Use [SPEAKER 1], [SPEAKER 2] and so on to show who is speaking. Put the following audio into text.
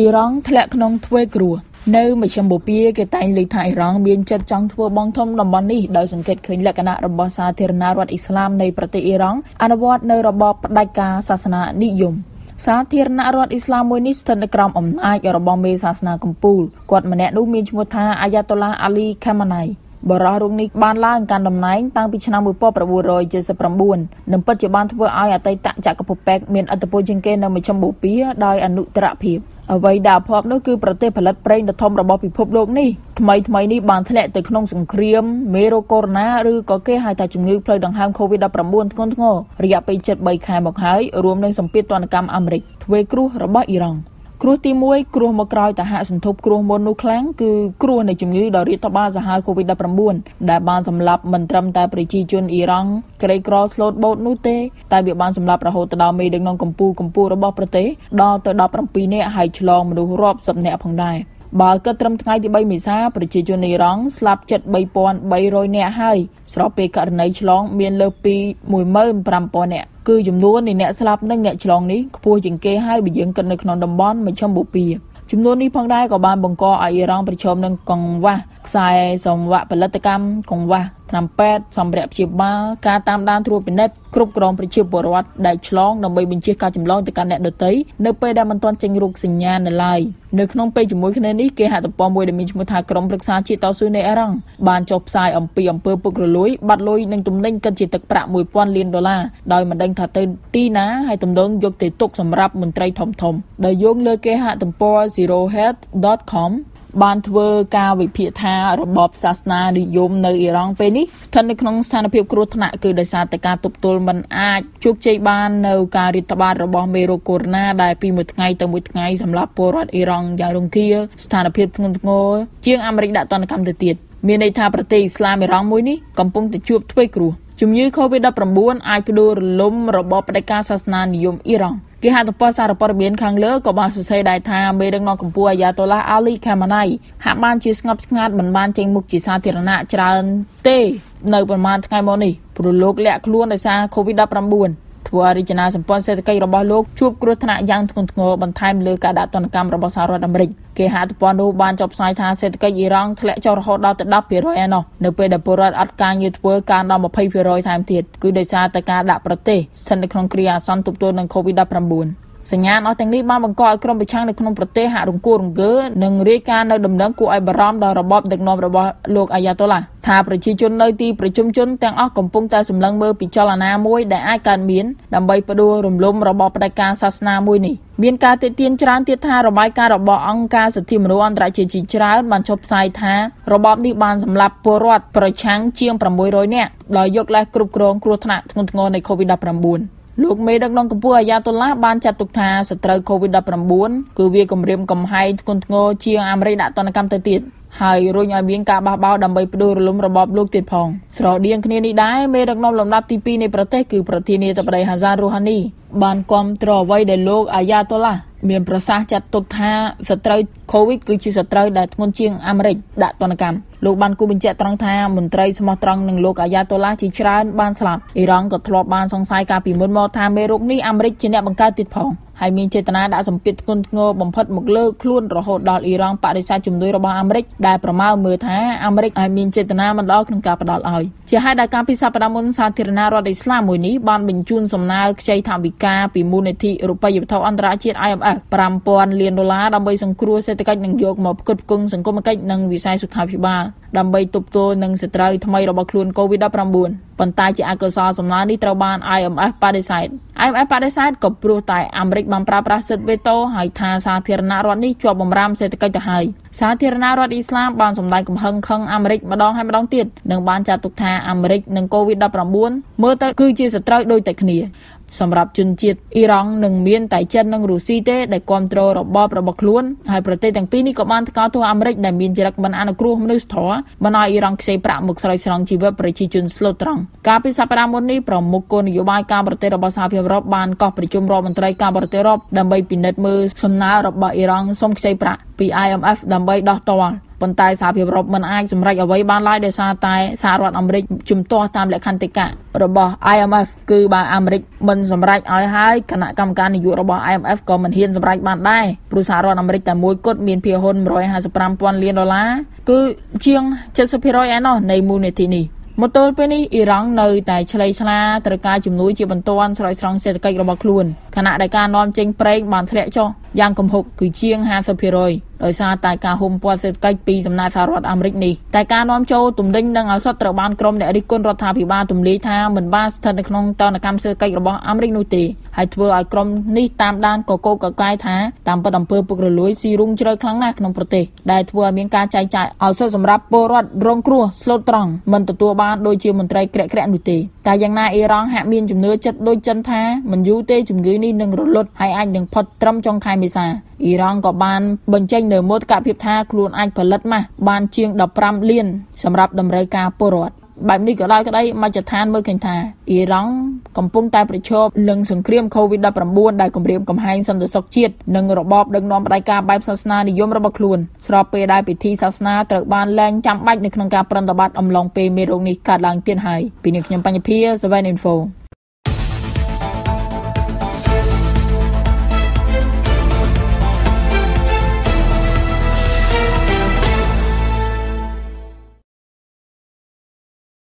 [SPEAKER 1] អ៊ីរ៉ង់ធ្លាក់ក្នុងទ្វេគ្រោះនៅមជ្ឈមបូព៌ាគេតែងឮថាអ៊ីរ៉ង់មានចិត្តចង់ធ្វើបង់ធំតំបន់នេះដោយសង្កេតឃើញលក្ខណៈរបស់សាធារណរដ្ឋអ៊ីស្លាមនៃប្រទេសអ៊ីរ៉ង់អនុវត្តនៅរបបផ្ដាច់ការសាសនានិយមសាធារណរដ្ឋអ៊ីស្លាមមួយនេះស្ថិតនៅក្រោមអំណាចរបស់មេសាសនាកំពូលគាត់ម្នាក់នោះមានឈ្មោះថាអាយ៉ាតូឡាអាលីខាម៉ាណៃបរិះរូបនេះបានឡើងកាន់តំណែងតាំងពីឆ្នាំ1979និងពិតជាបានធ្វើឲ្យអតីតចក្រភពពេកមានឥទ្ធិពលជាងគេនៅមជ្ឈមបូព៌ាដោយអនុត្តរភាពអ្វីដែលភ័ព្វនោះគឺប្រទេសផលិតប្រេងដ៏ធំរបស់ពិភពលោកនេះថ្មីថ្មីនេះបានធ្លាក់ទៅក្នុងសង្គ្រាមមេរោគកូវីដ -19 ឬក៏គេហៅថាជំងឺផ្លូវដង្ហើម COVID-19 ធ្ងន់ធ្ងររយៈពេល73ខែមកហើយរួមនឹងសម្ពាធទណ្ឌកម្មអាមេរិកធ្វើគ្រោះរបស់អ៊ីរ៉ង់គ្រោះទី1គ្រោះមកក្រោយតាហៈសន្ធប់គ្រោះមុននោះខ្លាំងគឺគ្រោះនៃជំងឺដ៏រាតត្បាតសាហាវ COVID-19 ដែលបានសម្លាប់មិនត្រឹមតែប្រជាជនអ៊ីរ៉ង់ក្រីក្រស្លូតបូតនោះទេតែវាបានសម្លាប់រហូតដល់មេដឹកនាំកម្ពុជាកម្ពុជារបស់ប្រទេសដល់ទៅ17នាក់ហើយឆ្លងមនុស្សរាប់សិបនាក់ផងដែរ។បើគិតត្រឹមថ្ងៃទី3មេសាប្រជាជនអ៊ីរ៉ង់ស្លាប់ជិត3300នាក់ហើយស្របពេលករណីឆ្លងមានលើសពី15000នាក់គឺចំនួននៃអ្នកស្លាប់និងអ្នកឆ្លងនេះខ្ពស់ជាងគេហើយបើយើងគិតនៅក្នុងតំបន់មជ្ឈមបូព៌ាចំនួននេះផងដែរក៏បានបង្កឲ្យអ៊ីរ៉ង់ប្រឈមនឹងកង្វះខ្សែសង្វាក់ផលិតកម្មកង្វះថ្នាំពេទ្យសម្ភារៈព្យាបាលការតាមដានត្រួតពិនិត្យគ្រប់គ្រងប្រជាពលរដ្ឋដែលឆ្លងដើម្បីបញ្ជាការចម្លងទៅកាន់អ្នកដទៃនៅពេលដែលមិនទាន់ចេញរោគសញ្ញានៅឡើយនៅក្នុងពេលជាមួយគ្នានេះគេហទំព័រមួយដែលមានឈ្មោះថាក្រមប្រឹក្សាជាតិតស៊ូនៃអេរ៉ង់បានចុះផ្សាយអំពីអំពើពុករលួយបាត់លុយនិងទំនិញគិតជាទឹកប្រាក់1000លានដុល្លារដោយមិនដឹងថាទៅ ទីណាហើយទំនងយកទៅទុកសម្រាប់មន្ត្រីធំៗដែលយោងលើគេហទំព័រ zerohead.com បានធ្វើការវិភាគថារបបសាសនានិយមនៅអ៊ីរ៉ង់ពេលនេះស្ថិតនៅក្នុងស្ថានភាពគ្រោះថ្នាក់គឺដោយសារតែការទប់ទល់មិនអាចជោគជ័យបាននៅការរាតត្បាតរបស់មេរោគកូវីដ -19 ដែលពីមួយថ្ងៃទៅមួយថ្ងៃសម្រាប់ពលរដ្ឋអ៊ីរ៉ង់យ៉ាងរងធាស្ថានភាពធ្ងន់ធ្ងរជាងអាមេរិកដាក់ទណ្ឌកម្មទៅទៀតមានន័យថាប្រទេសអ៊ីស្លាមអ៊ីរ៉ង់មួយនេះកំពុងតែជួបទ្វេគ្រោះជំងឺ Covid-19 អាចផ្ដួលរលំរបបផ្ដាច់ការសាសនានិយមអ៊ីរ៉ង់គេហទំព័រសារព័ត៌មានខាងលើក៏បានសរសេរដែរថាមេដឹកនាំកម្ពុជាអាយ៉ាតូឡាអាលីខាម៉ាណៃហាក់បានជាស្ងប់ស្ងាត់មិនបានចេញមុខជាសាធារណៈច្រើនទេនៅប្រមាណថ្ងៃមុននេះព្រោះលោកលាក់ខ្លួនដោយសារ COVID-19 ធ្វើឲ្យរាជនាសម្ព័ន្ធសេដ្ឋកិច្ចរបស់លោកជួបគ្រោះថ្នាក់យ៉ាងធ្ងន់ធ្ងរបន្ថែមលើការដាក់ទណ្ឌកម្មរបស់សហរដ្ឋអាមេរិកគេហទំព័រនោះបានចុះផ្សាយថាសេដ្ឋកិច្ចអ៊ីរ៉ង់ធ្លាក់ចុះរហូតដល់ទៅ10%ឯណោះនៅពេលដែលពលរដ្ឋអត់ការងារធ្វើកើនដល់20%ថែមទៀតគឺដោយសារតែការដាក់ប្រទេសស្ថិតនៅក្នុងគ្រាអាសន្នទប់ទល់នឹង COVID-19 សញ្ញាណអស់ទាំងនេះបានបង្កឲ្យក្រុមប្រឆាំងនៅក្នុងប្រទេសហាក់រង្គោះរង្គើនិងរាយការណ៍នៅដំណឹងគួរឲ្យបារម្ភដល់របបដឹកនាំរបស់លោកអាយ៉ាតូឡាថាប្រជាជននៅទីប្រជុំជនទាំងអស់កំពុងតែសម្លឹងមើលពីចលនាមួយដែលអាចកើតមានដើម្បីផ្ដួលរំលំរបបផ្ដាច់ការសាសនាមួយនេះមានការទិទានច្រើនទៀតថារបាយការណ៍របស់អង្គការសិទ្ធិមនុស្សអន្តរជាតិជាច្រើនបានចុះផ្សាយថារបបនេះបានសម្លាប់ពលរដ្ឋប្រឆាំងជាង600នាក់ដោយយកលេសគ្រប់គ្រងគ្រោះថ្នាក់ធ្ងន់ធ្ងរនៃ COVID-19 លោកមេដឹកនាំកម្ពុជាអាយ៉ាតុល្លាបានចាត់ទុកថាសត្រូវ COVID-19 គឺវាគំរាមកំហែងធ្ងន់ធ្ងរជាងអាមេរិកដាក់ទណ្ឌកម្មទៅទៀតហើយរុញឲ្យមានការបះបោរដើម្បីផ្ដួលរលំរបបលោកទៀតផងស្រដៀងគ្នានេះដែរមេដឹកនាំលំដាប់ទី2នៃប្រទេសគឺប្រធានាធិបតីហាសានរូហានីបានគាំទ្រអ្វីដែលលោកអាយ៉ាតុឡាមានប្រសាសន៍ចាត់ទុកថាសត្រូវ COVID គឺជាសត្រូវដែលធ្ងន់ជាងអាមេរិកដាក់ទណ្ឌកម្មលោកបានគូបញ្ជាក់ត្រង់ថាមន្ត្រីស្មោះត្រង់នឹងលោកអាយ៉ាតូឡាជាច្រើនបានស្លាប់អ៊ីរ៉ង់ក៏ធ្លាប់បានសង្ស័យកាលពីមុនមកថាមេរោគនេះអាមេរិកជាអ្នកបង្កើតទៀតផងហើយមានចេតនាដាក់សម្ពាធធ្ងន់ធ្ងរបំផិតមកលើខ្លួនរហូតដល់អ៊ីរ៉ង់បដិសេធជំនួយរបស់អាមេរិកដែលប្រមើលមើលថាអាមេរិកអាចមានចេតនាមិនល្អក្នុងការផ្តល់ឲ្យជាហេតុដែលការពិសាបដាមុនសាធារណរដ្ឋអ៊ីស្លាមមួយនេះបានបញ្ជូនសំណើខ្ចីថវិកាពីមូលនិធិរូបិយវត្ថុអន្តរជាតិ IMF 5000លានដុល្លារដើម្បីសង្គ្រោះសេដ្ឋកិច្ចនិងយកមកផ្គត់ផ្គង់សង្គមគិច្ចនិងវិស័យសុខាភិបាលដើម្បីទប់ទល់នឹងសត្រូវថ្មីរបស់ខ្លួន COVID-19 ។ប៉ុន្តែជាអកុសលសំណើនេះត្រូវបាន IMF បដិសេធ IMF បដិសេធក៏ព្រោះតែអាមេរិកបានប្រើប្រាស់សិទ្ធិវេតូហើយថាសាធារណរដ្ឋនេះជាប់បំរាមសេដ្ឋកិច្ចទៅហើយសាធារណរដ្ឋអ៊ីស្លាមបានសម្ដែងកំហឹងខឹងអាមេរិកម្ដងហើយម្ដងទៀតនិងបានចាត់ទុកថាអាមេរិកនិង COVID-19 មើលទៅគឺជាសត្រូវដូចតែគ្នា សម្រាប់ជនជាតិអ៊ីរ៉ង់នឹងមានតែចិននិងរុស្ស៊ីទេដែលគ្រប់គ្រងរបបរបស់ខ្លួនហើយប្រទេសទាំងពីរនេះក៏បានថ្កោលទោសអាមេរិកដែលមានចរិតមិនអនុគ្រោះមនុស្សធម៌បានឲ្យអ៊ីរ៉ង់ខ្ចីប្រាក់មកស្រោចស្រង់ជីវិតប្រជាជនស្លូតត្រង់កាលពីសប្តាហ៍មុននេះប្រមុខគោលនយោបាយការប្រទេសរបស់សហភាពអឺរ៉ុបបានកោះប្រជុំរដ្ឋមន្ត្រីការបរទេសអឺរ៉ុបដើម្បីពិនិត្យមើលសំណើរបស់អ៊ីរ៉ង់សុំខ្ចីប្រាក់ពី IMF ដើម្បីដោះទាល់ប៉ុន្តែសហភាពអឺរ៉ុបមិនអាចសម្រេចអ្វីបានឡើយដោយសារតែសហរដ្ឋអាមេរិកជំទាស់តាមលក្ខន្តិកៈរបស់ IMF គឺបើអាមេរិកមិនសម្រេចឲ្យហើយគណៈកម្មការនយោបាយរបស់ IMF ក៏មិនហ៊ានសម្រេចបានដែរព្រោះសហរដ្ឋអាមេរិកតែមួយគត់មានភាគហ៊ុន155,000លានដុល្លារគឺជាង70%ឯណោះនៃមូលនិធិនេះមកទល់ពេលនេះអ៊ីរ៉ង់នៅតែឆ្លៃឆ្លាត្រូវការជំនួយជាបន្ទាន់ស្រោចស្រង់សេដ្ឋកិច្ចរបស់ខ្លួនខណៈដែលការនាំចេញប្រេងបានធ្លាក់ចុះយ៉ាងគំហុកគឺជាង50%ដោយសារតែការហុំព័ទ្ធសេដ្ឋកិច្ចពីសំណាក់សហរដ្ឋអាមេរិកនេះតែការនាំចូលទំនិញនិងឱសថត្រូវបានក្រុមអ្នករិះគន់រដ្ឋាភិបាលទម្លាយថាមិនបានស្ថិតនៅក្នុងតនកម្មសេដ្ឋកិច្ចរបស់អាមេរិកនោះទេហើយធ្វើឲ្យក្រុមនេះតាមដានកកកកាយថាតាមពិតអំពើពុករលួយស៊ីរុងជ្រៅខ្លាំងណាស់ក្នុងប្រទេសដែលធ្វើឲ្យមានការចែកចាយឱសថសម្រាប់ពលរដ្ឋរងគ្រោះស្លូតត្រង់មិនទទួលបានដោយជាមន្ត្រីក្រាក់ក្រាក់នោះទេតែយ៉ាងណាអ៊ីរ៉ង់ហាក់មានជំនឿចិត្តដូចចិនថាមិនយូរទេជំងឺនេះនឹងរលត់ហើយអាចនឹងផុតត្រឹមចុងខែមេសាអ៊ីរ៉ង់ក៏បានបញ្ចេញនៅមោទកភាពថាខ្លួនអាចផលិតម៉ាស់បានជាង15លានសម្រាប់តម្រូវការពលរដ្ឋបែបនេះក៏ដោយក្តីមជ្ឈដ្ឋានមើលឃើញថាអ៊ីរ៉ង់កំពុង តែប្រឈមនឹងសង្គ្រាម COVID-19 ដែលគំរាមកំហែងសន្តិសុខជាតិនិងរបបដឹកនាំផ្ដាច់ការបែបសាសនានិយមរបស់ខ្លួនស្របពេលដែលពិធីសាសនាត្រូវបានលែងចាំបាច់នៅក្នុងការប្រតិបត្តិអំឡុងពេលមេរោគនេះកើតឡើងទៀតហើយពីនេះខ្ញុំបញ្ញភា 7info